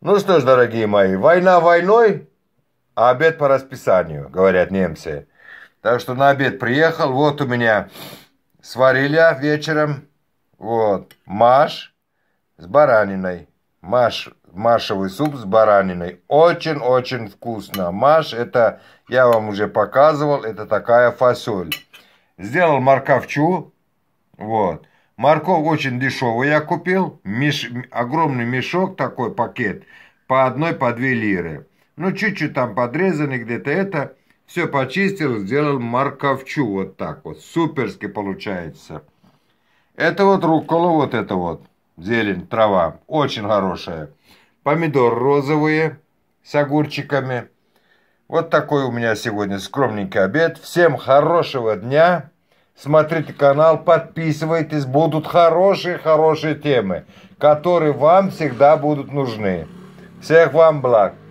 Ну что ж, дорогие мои, война войной, а обед по расписанию, говорят немцы. Так что на обед приехал, вот у меня сварили вечером, вот, маш с бараниной. Маш, машевый суп с бараниной. Очень-очень вкусно. Маш, это я вам уже показывал, это такая фасоль. Сделал морковчу, вот. Морковь очень дешевую я купил. Меш... Огромный мешок такой, пакет. По одной, по две лиры. Ну, чуть-чуть там подрезанный где-то это. Все почистил, сделал морковчу вот так вот. Суперски получается. Это вот руккола, вот это вот. Зелень, трава. Очень хорошая. Помидор розовые с огурчиками. Вот такой у меня сегодня скромненький обед. Всем хорошего дня смотрите канал, подписывайтесь, будут хорошие-хорошие темы, которые вам всегда будут нужны. Всех вам благ!